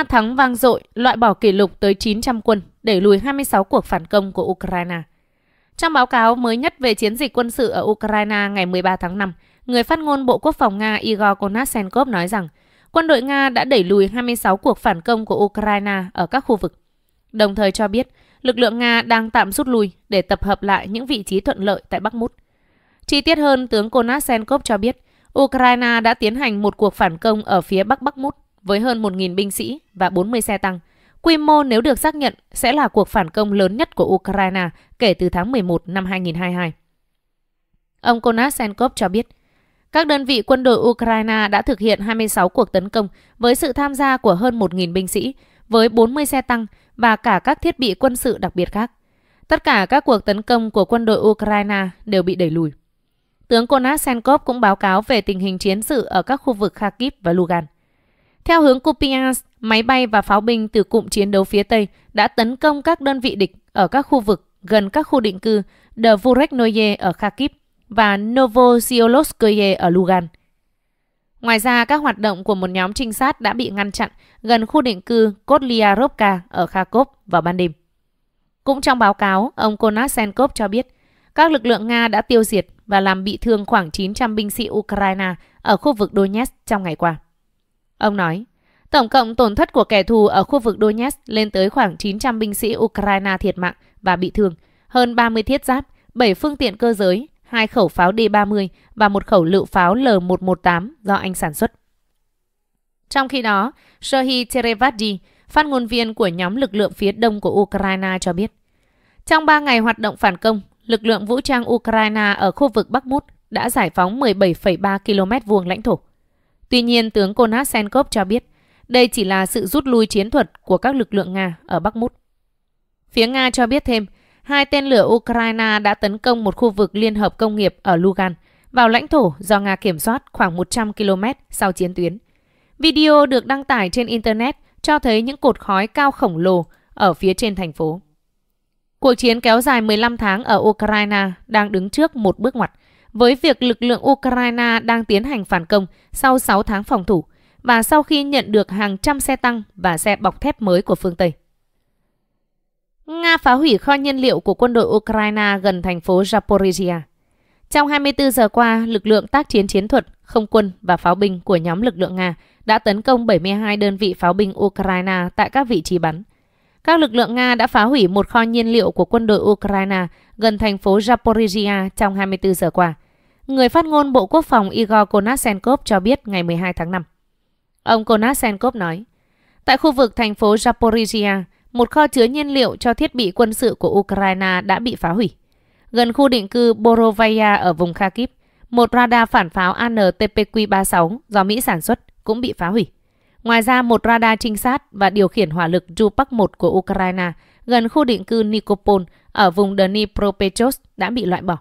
Nga thắng vang dội, loại bỏ kỷ lục tới 900 quân, đẩy lùi 26 cuộc phản công của Ukraine. Trong báo cáo mới nhất về chiến dịch quân sự ở Ukraine ngày 13 tháng 5, người phát ngôn Bộ Quốc phòng Nga Igor Konashenkov nói rằng quân đội Nga đã đẩy lùi 26 cuộc phản công của Ukraine ở các khu vực, đồng thời cho biết lực lượng Nga đang tạm rút lui để tập hợp lại những vị trí thuận lợi tại Bắc Mút. Chi tiết hơn, tướng Konashenkov cho biết Ukraine đã tiến hành một cuộc phản công ở phía Bắc Bắc Mút với hơn 1.000 binh sĩ và 40 xe tăng. Quy mô nếu được xác nhận sẽ là cuộc phản công lớn nhất của Ukraine kể từ tháng 11 năm 2022. Ông Konashenkov cho biết, các đơn vị quân đội Ukraine đã thực hiện 26 cuộc tấn công với sự tham gia của hơn 1.000 binh sĩ, với 40 xe tăng và cả các thiết bị quân sự đặc biệt khác. Tất cả các cuộc tấn công của quân đội Ukraine đều bị đẩy lùi. Tướng Konashenkov cũng báo cáo về tình hình chiến sự ở các khu vực Kharkiv và Lugan. Theo hướng Kupiansk, máy bay và pháo binh từ cụm chiến đấu phía Tây đã tấn công các đơn vị địch ở các khu vực gần các khu định cư Dvoreknoye ở Kharkiv và Novozyolskoye ở Lugan. Ngoài ra, các hoạt động của một nhóm trinh sát đã bị ngăn chặn gần khu định cư Kotliarovka ở Kharkov vào ban đêm. Cũng trong báo cáo, ông Konasenkov cho biết các lực lượng Nga đã tiêu diệt và làm bị thương khoảng 900 binh sĩ Ukraine ở khu vực Donetsk trong ngày qua. Ông nói, tổng cộng tổn thất của kẻ thù ở khu vực Donetsk lên tới khoảng 900 binh sĩ Ukraine thiệt mạng và bị thương, hơn 30 thiết giáp, 7 phương tiện cơ giới, 2 khẩu pháo D-30 và một khẩu lựu pháo L-118 do Anh sản xuất. Trong khi đó, Serhiy Terevady, phát ngôn viên của nhóm lực lượng phía đông của Ukraine cho biết, trong 3 ngày hoạt động phản công, lực lượng vũ trang Ukraine ở khu vực Bắc Mút đã giải phóng 17,3 km vuông lãnh thổ. Tuy nhiên, tướng Konashenkov cho biết đây chỉ là sự rút lui chiến thuật của các lực lượng Nga ở Bắc Mút. Phía Nga cho biết thêm, hai tên lửa Ukraine đã tấn công một khu vực liên hợp công nghiệp ở Lugan, vào lãnh thổ do Nga kiểm soát khoảng 100 km sau chiến tuyến. Video được đăng tải trên Internet cho thấy những cột khói cao khổng lồ ở phía trên thành phố. Cuộc chiến kéo dài 15 tháng ở Ukraine đang đứng trước một bước ngoặt với việc lực lượng Ukraine đang tiến hành phản công sau 6 tháng phòng thủ và sau khi nhận được hàng trăm xe tăng và xe bọc thép mới của phương Tây. Nga phá hủy kho nhiên liệu của quân đội Ukraine gần thành phố Zaporizhia. Trong 24 giờ qua, lực lượng tác chiến chiến thuật, không quân và pháo binh của nhóm lực lượng Nga đã tấn công 72 đơn vị pháo binh Ukraine tại các vị trí bắn. Các lực lượng Nga đã phá hủy một kho nhiên liệu của quân đội Ukraine gần thành phố Zaporizhia trong 24 giờ qua. Người phát ngôn Bộ Quốc phòng Igor Konashenkov cho biết ngày 12 tháng 5. Ông Konashenkov nói, tại khu vực thành phố Zaporizhia, một kho chứa nhiên liệu cho thiết bị quân sự của Ukraine đã bị phá hủy. Gần khu định cư Borovaya ở vùng Kharkiv, một radar phản pháo ANTPQ-36 do Mỹ sản xuất cũng bị phá hủy. Ngoài ra, một radar trinh sát và điều khiển hỏa lực Jupak-1 của Ukraine gần khu định cư Nikopol ở vùng Dnipropetrovsk đã bị loại bỏ.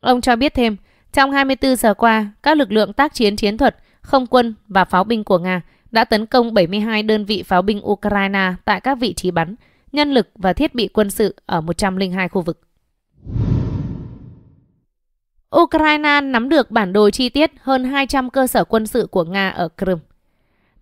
Ông cho biết thêm, trong 24 giờ qua, các lực lượng tác chiến chiến thuật, không quân và pháo binh của Nga đã tấn công 72 đơn vị pháo binh Ukraine tại các vị trí bắn, nhân lực và thiết bị quân sự ở 102 khu vực. Ukraine nắm được bản đồ chi tiết hơn 200 cơ sở quân sự của Nga ở Crimea.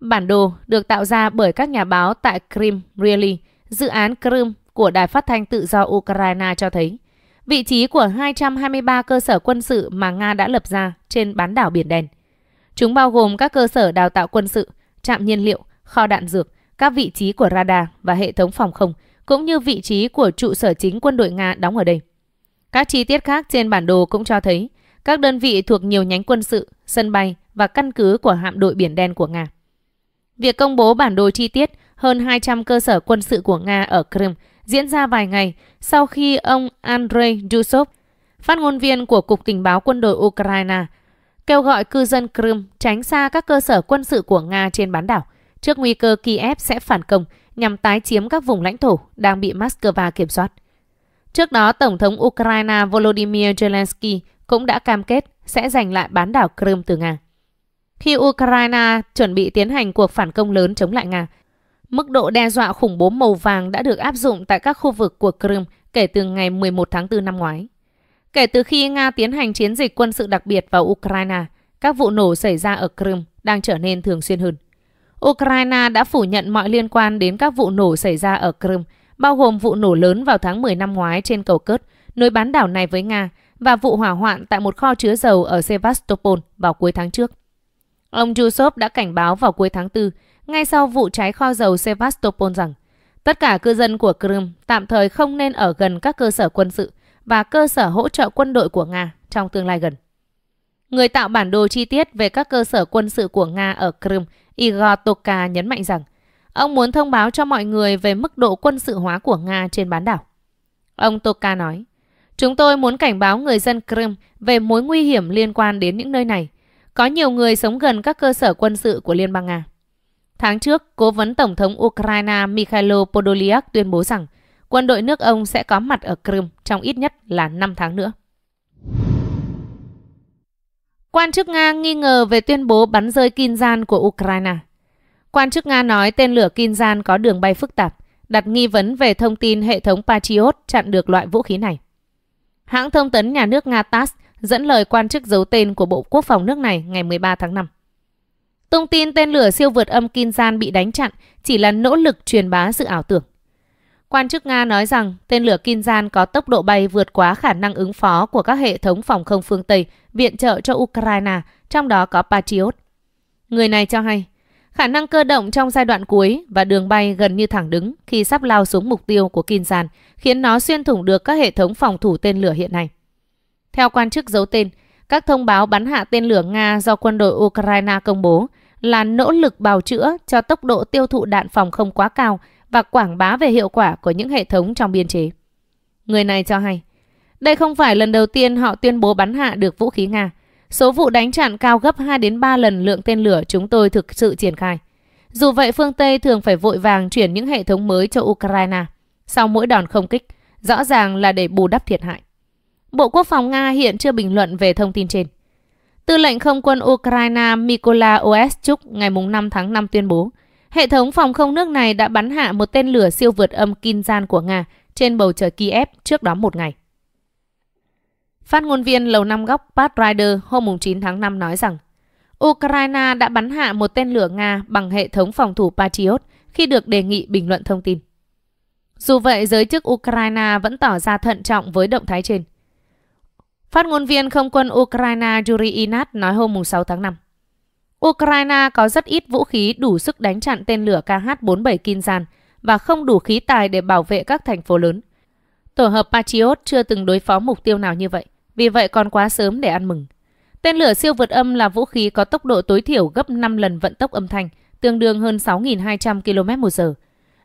Bản đồ được tạo ra bởi các nhà báo tại Crimea, really, dự án Crimea của Đài Phát thanh Tự do Ukraine cho thấy vị trí của 223 cơ sở quân sự mà Nga đã lập ra trên bán đảo Biển Đen. Chúng bao gồm các cơ sở đào tạo quân sự, trạm nhiên liệu, kho đạn dược, các vị trí của radar và hệ thống phòng không, cũng như vị trí của trụ sở chính quân đội Nga đóng ở đây. Các chi tiết khác trên bản đồ cũng cho thấy các đơn vị thuộc nhiều nhánh quân sự, sân bay và căn cứ của hạm đội Biển Đen của Nga. Việc công bố bản đồ chi tiết hơn 200 cơ sở quân sự của Nga ở Crimea diễn ra vài ngày sau khi ông Andrei Yusov, phát ngôn viên của Cục Tình báo Quân đội Ukraine, kêu gọi cư dân Crimea tránh xa các cơ sở quân sự của Nga trên bán đảo trước nguy cơ Kiev sẽ phản công nhằm tái chiếm các vùng lãnh thổ đang bị Moscow kiểm soát. Trước đó, Tổng thống Ukraine Volodymyr Zelensky cũng đã cam kết sẽ giành lại bán đảo Crimea từ Nga khi Ukraine chuẩn bị tiến hành cuộc phản công lớn chống lại Nga. Mức độ đe dọa khủng bố màu vàng đã được áp dụng tại các khu vực của Crimea kể từ ngày 11 tháng 4 năm ngoái. Kể từ khi Nga tiến hành chiến dịch quân sự đặc biệt vào Ukraine, các vụ nổ xảy ra ở Crimea đang trở nên thường xuyên hơn. Ukraine đã phủ nhận mọi liên quan đến các vụ nổ xảy ra ở Crimea, bao gồm vụ nổ lớn vào tháng 10 năm ngoái trên cầu Kerch, nối bán đảo này với Nga, và vụ hỏa hoạn tại một kho chứa dầu ở Sevastopol vào cuối tháng trước. Ông Yusov đã cảnh báo vào cuối tháng 4, ngay sau vụ cháy kho dầu Sevastopol rằng tất cả cư dân của Crimea tạm thời không nên ở gần các cơ sở quân sự và cơ sở hỗ trợ quân đội của Nga trong tương lai gần. Người tạo bản đồ chi tiết về các cơ sở quân sự của Nga ở Crimea, Igor Toka nhấn mạnh rằng ông muốn thông báo cho mọi người về mức độ quân sự hóa của Nga trên bán đảo. Ông Toka nói, Chúng tôi muốn cảnh báo người dân Crimea về mối nguy hiểm liên quan đến những nơi này – có nhiều người sống gần các cơ sở quân sự của Liên bang Nga. Tháng trước, cố vấn Tổng thống Ukraine Mikhailo Podolyak tuyên bố rằng quân đội nước ông sẽ có mặt ở Crimea trong ít nhất là 5 tháng nữa. Quan chức Nga nghi ngờ về tuyên bố bắn rơi Kinzhan của Ukraine. Quan chức Nga nói tên lửa Kinzhan có đường bay phức tạp, đặt nghi vấn về thông tin hệ thống Patriot chặn được loại vũ khí này. Hãng thông tấn nhà nước Nga TASS dẫn lời quan chức giấu tên của Bộ Quốc phòng nước này ngày 13 tháng 5. Tung tin tên lửa siêu vượt âm Kinzhan bị đánh chặn chỉ là nỗ lực truyền bá sự ảo tưởng. Quan chức Nga nói rằng tên lửa Kinzhan có tốc độ bay vượt quá khả năng ứng phó của các hệ thống phòng không phương Tây viện trợ cho Ukraine, trong đó có Patriot. Người này cho hay, khả năng cơ động trong giai đoạn cuối và đường bay gần như thẳng đứng khi sắp lao xuống mục tiêu của Kinzhan khiến nó xuyên thủng được các hệ thống phòng thủ tên lửa hiện nay. Theo quan chức giấu tên, các thông báo bắn hạ tên lửa Nga do quân đội Ukraine công bố là nỗ lực bào chữa cho tốc độ tiêu thụ đạn phòng không quá cao và quảng bá về hiệu quả của những hệ thống trong biên chế. Người này cho hay, đây không phải lần đầu tiên họ tuyên bố bắn hạ được vũ khí Nga. Số vụ đánh chặn cao gấp 2 đến 3 lần lượng tên lửa chúng tôi thực sự triển khai. Dù vậy, phương Tây thường phải vội vàng chuyển những hệ thống mới cho Ukraine sau mỗi đòn không kích, rõ ràng là để bù đắp thiệt hại. Bộ Quốc phòng Nga hiện chưa bình luận về thông tin trên. Tư lệnh không quân Ukraine Mykola Oeschuk ngày 5 tháng 5 tuyên bố, hệ thống phòng không nước này đã bắn hạ một tên lửa siêu vượt âm Kinzhan của Nga trên bầu trời Kiev trước đó một ngày. Phát ngôn viên Lầu Năm Góc Pat Ryder hôm 9 tháng 5 nói rằng, Ukraine đã bắn hạ một tên lửa Nga bằng hệ thống phòng thủ Patriot khi được đề nghị bình luận thông tin. Dù vậy, giới chức Ukraine vẫn tỏ ra thận trọng với động thái trên. Phát ngôn viên không quân Ukraine Yuri Inat nói hôm 6 tháng 5. Ukraine có rất ít vũ khí đủ sức đánh chặn tên lửa KH-47 Kinzhan và không đủ khí tài để bảo vệ các thành phố lớn. Tổ hợp Patriot chưa từng đối phó mục tiêu nào như vậy, vì vậy còn quá sớm để ăn mừng. Tên lửa siêu vượt âm là vũ khí có tốc độ tối thiểu gấp 5 lần vận tốc âm thanh, tương đương hơn 6.200 km h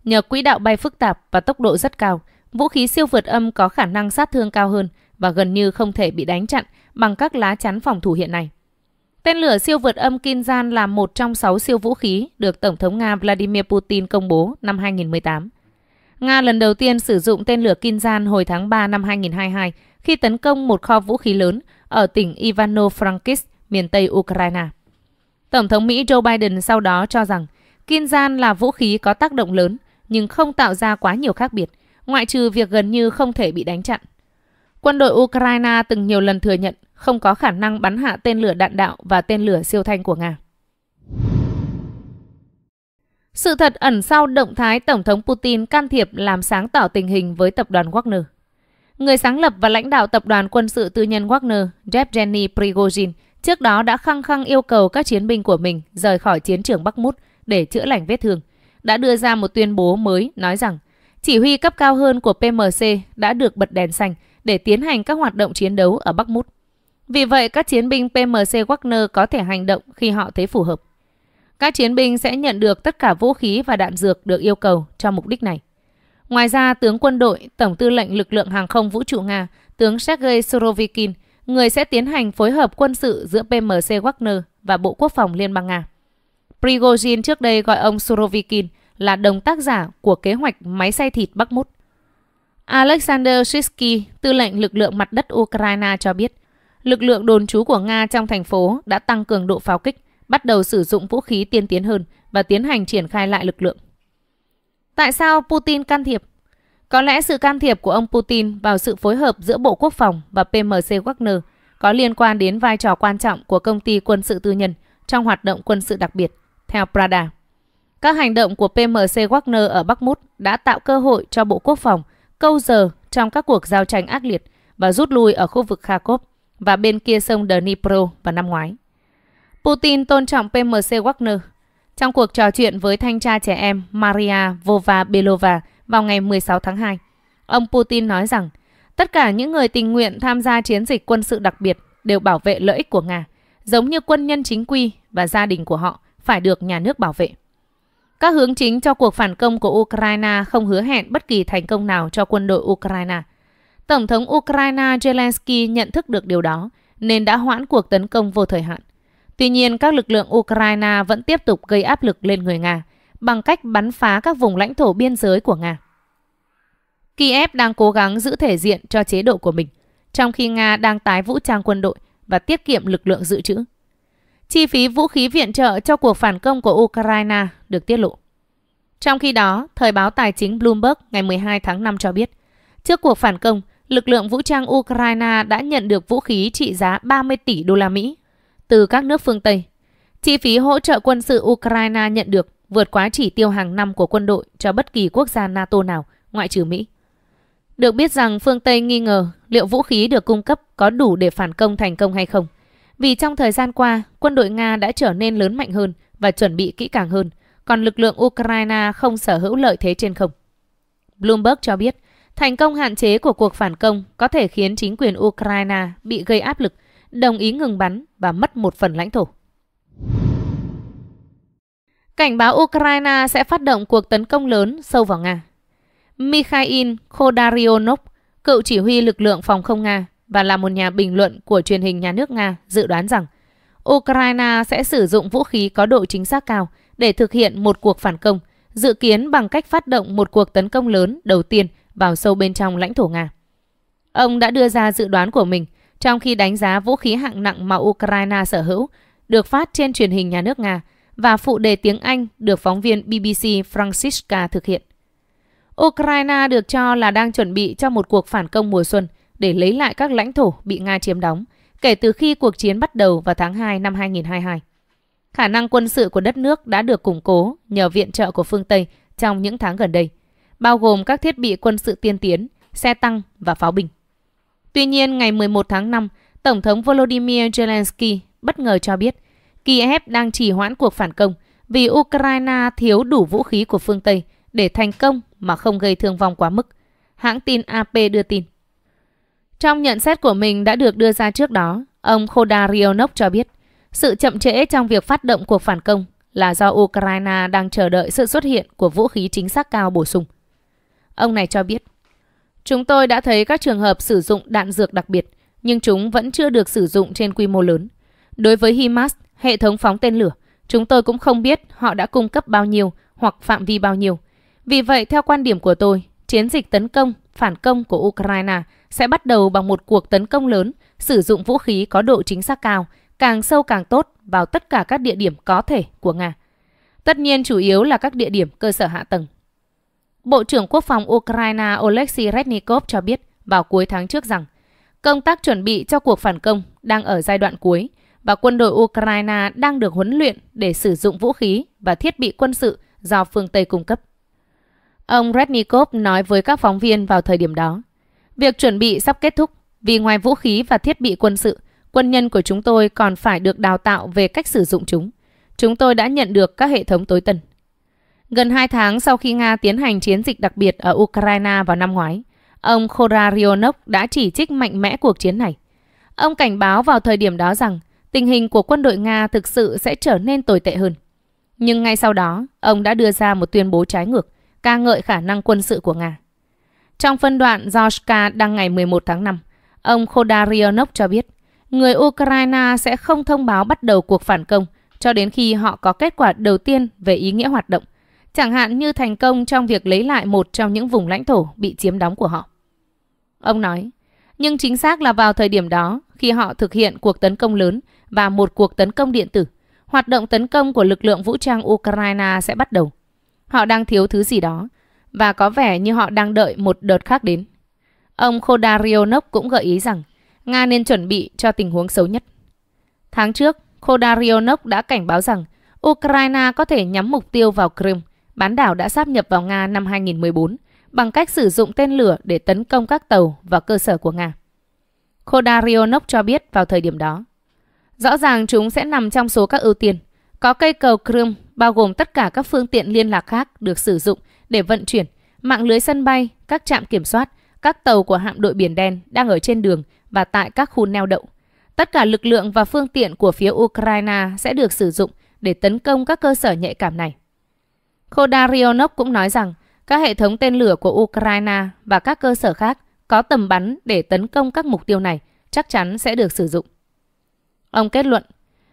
Nhờ quỹ đạo bay phức tạp và tốc độ rất cao, vũ khí siêu vượt âm có khả năng sát thương cao hơn – và gần như không thể bị đánh chặn bằng các lá chắn phòng thủ hiện nay. Tên lửa siêu vượt âm Kinzhan là một trong sáu siêu vũ khí được Tổng thống Nga Vladimir Putin công bố năm 2018. Nga lần đầu tiên sử dụng tên lửa Kinzhan hồi tháng 3 năm 2022 khi tấn công một kho vũ khí lớn ở tỉnh Ivano-Frankivsk, miền Tây Ukraine. Tổng thống Mỹ Joe Biden sau đó cho rằng Kinzhan là vũ khí có tác động lớn nhưng không tạo ra quá nhiều khác biệt, ngoại trừ việc gần như không thể bị đánh chặn. Quân đội Ukraine từng nhiều lần thừa nhận không có khả năng bắn hạ tên lửa đạn đạo và tên lửa siêu thanh của Nga. Sự thật ẩn sau động thái Tổng thống Putin can thiệp làm sáng tỏ tình hình với tập đoàn Wagner. Người sáng lập và lãnh đạo tập đoàn quân sự tư nhân Wagner, Yevgeny Prigozhin, trước đó đã khăng khăng yêu cầu các chiến binh của mình rời khỏi chiến trường Bắc Mút để chữa lành vết thương, đã đưa ra một tuyên bố mới nói rằng chỉ huy cấp cao hơn của PMC đã được bật đèn xanh để tiến hành các hoạt động chiến đấu ở Bắc Mút. Vì vậy, các chiến binh PMC Wagner có thể hành động khi họ thấy phù hợp. Các chiến binh sẽ nhận được tất cả vũ khí và đạn dược được yêu cầu cho mục đích này. Ngoài ra, tướng quân đội, Tổng tư lệnh lực lượng hàng không vũ trụ Nga, tướng Sergei Surovikin, người sẽ tiến hành phối hợp quân sự giữa PMC Wagner và Bộ Quốc phòng Liên bang Nga. Prigozhin trước đây gọi ông Surovikin là đồng tác giả của kế hoạch máy xay thịt Bắc Mút. Alexander Shishky, tư lệnh lực lượng mặt đất Ukraine cho biết, lực lượng đồn trú của Nga trong thành phố đã tăng cường độ pháo kích, bắt đầu sử dụng vũ khí tiên tiến hơn và tiến hành triển khai lại lực lượng. Tại sao Putin can thiệp? Có lẽ sự can thiệp của ông Putin vào sự phối hợp giữa Bộ Quốc phòng và PMC Wagner có liên quan đến vai trò quan trọng của công ty quân sự tư nhân trong hoạt động quân sự đặc biệt, theo Prada. Các hành động của PMC Wagner ở Bắc Mút đã tạo cơ hội cho Bộ Quốc phòng – câu giờ trong các cuộc giao tranh ác liệt và rút lui ở khu vực Kharkov và bên kia sông Dnipro vào năm ngoái. Putin tôn trọng PMC Wagner trong cuộc trò chuyện với thanh tra trẻ em Maria Vova Belova vào ngày 16 tháng 2. Ông Putin nói rằng tất cả những người tình nguyện tham gia chiến dịch quân sự đặc biệt đều bảo vệ lợi ích của Nga, giống như quân nhân chính quy và gia đình của họ phải được nhà nước bảo vệ. Các hướng chính cho cuộc phản công của Ukraine không hứa hẹn bất kỳ thành công nào cho quân đội Ukraine. Tổng thống Ukraine Zelensky nhận thức được điều đó nên đã hoãn cuộc tấn công vô thời hạn. Tuy nhiên, các lực lượng Ukraine vẫn tiếp tục gây áp lực lên người Nga bằng cách bắn phá các vùng lãnh thổ biên giới của Nga. Kiev đang cố gắng giữ thể diện cho chế độ của mình, trong khi Nga đang tái vũ trang quân đội và tiết kiệm lực lượng dự trữ chi phí vũ khí viện trợ cho cuộc phản công của Ukraine được tiết lộ. Trong khi đó, thời báo tài chính Bloomberg ngày 12 tháng 5 cho biết, trước cuộc phản công, lực lượng vũ trang Ukraine đã nhận được vũ khí trị giá 30 tỷ đô la Mỹ từ các nước phương Tây. Chi phí hỗ trợ quân sự Ukraine nhận được vượt quá chỉ tiêu hàng năm của quân đội cho bất kỳ quốc gia NATO nào, ngoại trừ Mỹ. Được biết rằng phương Tây nghi ngờ liệu vũ khí được cung cấp có đủ để phản công thành công hay không. Vì trong thời gian qua, quân đội Nga đã trở nên lớn mạnh hơn và chuẩn bị kỹ càng hơn, còn lực lượng Ukraine không sở hữu lợi thế trên không. Bloomberg cho biết, thành công hạn chế của cuộc phản công có thể khiến chính quyền Ukraine bị gây áp lực, đồng ý ngừng bắn và mất một phần lãnh thổ. Cảnh báo Ukraine sẽ phát động cuộc tấn công lớn sâu vào Nga. Mikhail Khodaryonov, cựu chỉ huy lực lượng phòng không Nga, và là một nhà bình luận của truyền hình nhà nước Nga dự đoán rằng Ukraine sẽ sử dụng vũ khí có độ chính xác cao để thực hiện một cuộc phản công, dự kiến bằng cách phát động một cuộc tấn công lớn đầu tiên vào sâu bên trong lãnh thổ Nga. Ông đã đưa ra dự đoán của mình trong khi đánh giá vũ khí hạng nặng mà Ukraine sở hữu được phát trên truyền hình nhà nước Nga và phụ đề tiếng Anh được phóng viên BBC Francisca thực hiện. Ukraine được cho là đang chuẩn bị cho một cuộc phản công mùa xuân để lấy lại các lãnh thổ bị Nga chiếm đóng kể từ khi cuộc chiến bắt đầu vào tháng 2 năm 2022. Khả năng quân sự của đất nước đã được củng cố nhờ viện trợ của phương Tây trong những tháng gần đây, bao gồm các thiết bị quân sự tiên tiến, xe tăng và pháo binh. Tuy nhiên, ngày 11 tháng 5, Tổng thống Volodymyr Zelensky bất ngờ cho biết Kiev đang trì hoãn cuộc phản công vì Ukraine thiếu đủ vũ khí của phương Tây để thành công mà không gây thương vong quá mức. Hãng tin AP đưa tin. Trong nhận xét của mình đã được đưa ra trước đó, ông Khoda Rionok cho biết sự chậm trễ trong việc phát động cuộc phản công là do Ukraine đang chờ đợi sự xuất hiện của vũ khí chính xác cao bổ sung. Ông này cho biết, chúng tôi đã thấy các trường hợp sử dụng đạn dược đặc biệt, nhưng chúng vẫn chưa được sử dụng trên quy mô lớn. Đối với HIMARS, hệ thống phóng tên lửa, chúng tôi cũng không biết họ đã cung cấp bao nhiêu hoặc phạm vi bao nhiêu. Vì vậy, theo quan điểm của tôi, chiến dịch tấn công, phản công của Ukraine – sẽ bắt đầu bằng một cuộc tấn công lớn, sử dụng vũ khí có độ chính xác cao, càng sâu càng tốt vào tất cả các địa điểm có thể của Nga. Tất nhiên chủ yếu là các địa điểm cơ sở hạ tầng. Bộ trưởng Quốc phòng Ukraine Oleksiy Rednikov cho biết vào cuối tháng trước rằng công tác chuẩn bị cho cuộc phản công đang ở giai đoạn cuối và quân đội Ukraine đang được huấn luyện để sử dụng vũ khí và thiết bị quân sự do phương Tây cung cấp. Ông Rednikov nói với các phóng viên vào thời điểm đó. Việc chuẩn bị sắp kết thúc vì ngoài vũ khí và thiết bị quân sự, quân nhân của chúng tôi còn phải được đào tạo về cách sử dụng chúng. Chúng tôi đã nhận được các hệ thống tối tân. Gần 2 tháng sau khi Nga tiến hành chiến dịch đặc biệt ở Ukraine vào năm ngoái, ông Khorarionok đã chỉ trích mạnh mẽ cuộc chiến này. Ông cảnh báo vào thời điểm đó rằng tình hình của quân đội Nga thực sự sẽ trở nên tồi tệ hơn. Nhưng ngay sau đó, ông đã đưa ra một tuyên bố trái ngược, ca ngợi khả năng quân sự của Nga. Trong phân đoạn Joshka đăng ngày 11 tháng 5, ông Khodarionov cho biết người Ukraine sẽ không thông báo bắt đầu cuộc phản công cho đến khi họ có kết quả đầu tiên về ý nghĩa hoạt động, chẳng hạn như thành công trong việc lấy lại một trong những vùng lãnh thổ bị chiếm đóng của họ. Ông nói, nhưng chính xác là vào thời điểm đó, khi họ thực hiện cuộc tấn công lớn và một cuộc tấn công điện tử, hoạt động tấn công của lực lượng vũ trang Ukraine sẽ bắt đầu. Họ đang thiếu thứ gì đó, và có vẻ như họ đang đợi một đợt khác đến. Ông Khodarionok cũng gợi ý rằng Nga nên chuẩn bị cho tình huống xấu nhất. Tháng trước, Khodarionok đã cảnh báo rằng Ukraine có thể nhắm mục tiêu vào Crimea, bán đảo đã sáp nhập vào Nga năm 2014 bằng cách sử dụng tên lửa để tấn công các tàu và cơ sở của Nga. Khodarionok cho biết vào thời điểm đó. Rõ ràng chúng sẽ nằm trong số các ưu tiên. Có cây cầu Crimea bao gồm tất cả các phương tiện liên lạc khác được sử dụng để vận chuyển, mạng lưới sân bay, các trạm kiểm soát, các tàu của hạm đội Biển Đen đang ở trên đường và tại các khu neo đậu. Tất cả lực lượng và phương tiện của phía Ukraine sẽ được sử dụng để tấn công các cơ sở nhạy cảm này. Khodarionov cũng nói rằng các hệ thống tên lửa của Ukraine và các cơ sở khác có tầm bắn để tấn công các mục tiêu này chắc chắn sẽ được sử dụng. Ông kết luận,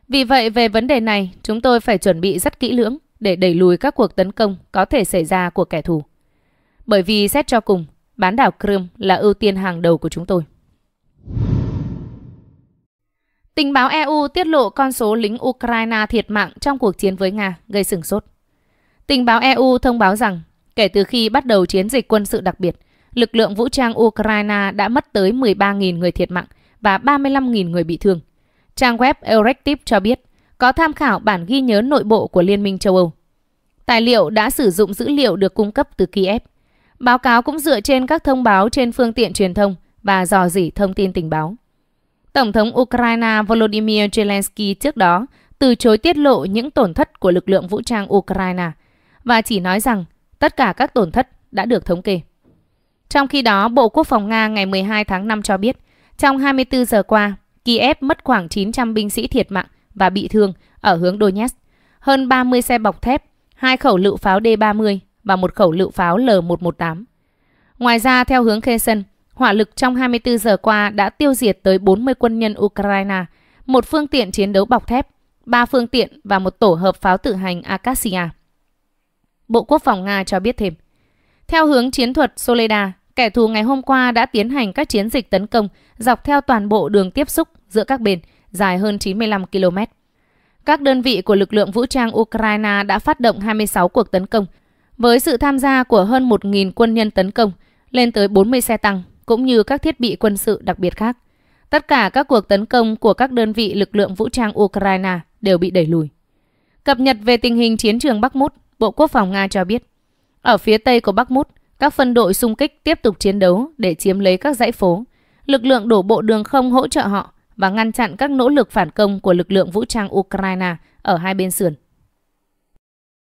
vì vậy về vấn đề này chúng tôi phải chuẩn bị rất kỹ lưỡng để đẩy lùi các cuộc tấn công có thể xảy ra của kẻ thù. Bởi vì xét cho cùng, bán đảo Crimea là ưu tiên hàng đầu của chúng tôi. Tình báo EU tiết lộ con số lính Ukraine thiệt mạng trong cuộc chiến với Nga gây sửng sốt. Tình báo EU thông báo rằng, kể từ khi bắt đầu chiến dịch quân sự đặc biệt, lực lượng vũ trang Ukraine đã mất tới 13.000 người thiệt mạng và 35.000 người bị thương. Trang web Eurectiv cho biết, có tham khảo bản ghi nhớ nội bộ của Liên minh châu Âu. Tài liệu đã sử dụng dữ liệu được cung cấp từ Kiev. Báo cáo cũng dựa trên các thông báo trên phương tiện truyền thông và dò dỉ thông tin tình báo. Tổng thống Ukraine Volodymyr Zelensky trước đó từ chối tiết lộ những tổn thất của lực lượng vũ trang Ukraine và chỉ nói rằng tất cả các tổn thất đã được thống kê. Trong khi đó, Bộ Quốc phòng Nga ngày 12 tháng 5 cho biết, trong 24 giờ qua, Kiev mất khoảng 900 binh sĩ thiệt mạng và bị thương ở hướng Donetsk, hơn 30 xe bọc thép, hai khẩu lựu pháo D-30 và một khẩu lựu pháo L-118. Ngoài ra, theo hướng Kherson, hỏa lực trong 24 giờ qua đã tiêu diệt tới 40 quân nhân Ukraine, một phương tiện chiến đấu bọc thép, ba phương tiện và một tổ hợp pháo tự hành Akasia. Bộ Quốc phòng Nga cho biết thêm, theo hướng chiến thuật Soleda, kẻ thù ngày hôm qua đã tiến hành các chiến dịch tấn công dọc theo toàn bộ đường tiếp xúc giữa các bên – dài hơn 95 km. Các đơn vị của lực lượng vũ trang Ukraine đã phát động 26 cuộc tấn công, với sự tham gia của hơn 1.000 quân nhân tấn công, lên tới 40 xe tăng, cũng như các thiết bị quân sự đặc biệt khác. Tất cả các cuộc tấn công của các đơn vị lực lượng vũ trang Ukraine đều bị đẩy lùi. Cập nhật về tình hình chiến trường Bắc Mút, Bộ Quốc phòng Nga cho biết, ở phía tây của Bắc Mút, các phân đội xung kích tiếp tục chiến đấu để chiếm lấy các dãy phố. Lực lượng đổ bộ đường không hỗ trợ họ, và ngăn chặn các nỗ lực phản công của lực lượng vũ trang Ukraine ở hai bên sườn.